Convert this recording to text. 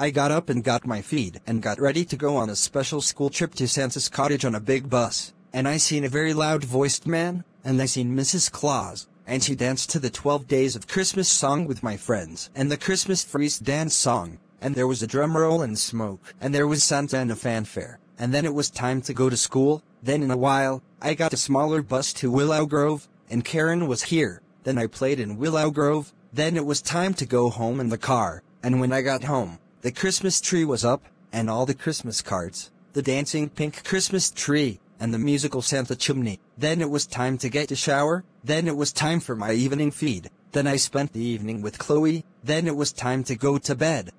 I got up and got my feed and got ready to go on a special school trip to Santa's cottage on a big bus, and I seen a very loud voiced man, and I seen Mrs. Claus, and she danced to the 12 Days of Christmas song with my friends and the Christmas Freeze dance song, and there was a drum roll and smoke, and there was Santa and a fanfare, and then it was time to go to school, then in a while, I got a smaller bus to Willow Grove, and Karen was here, then I played in Willow Grove, then it was time to go home in the car, and when I got home, the Christmas tree was up, and all the Christmas cards, the dancing pink Christmas tree, and the musical Santa chimney. Then it was time to get a shower, then it was time for my evening feed, then I spent the evening with Chloe, then it was time to go to bed.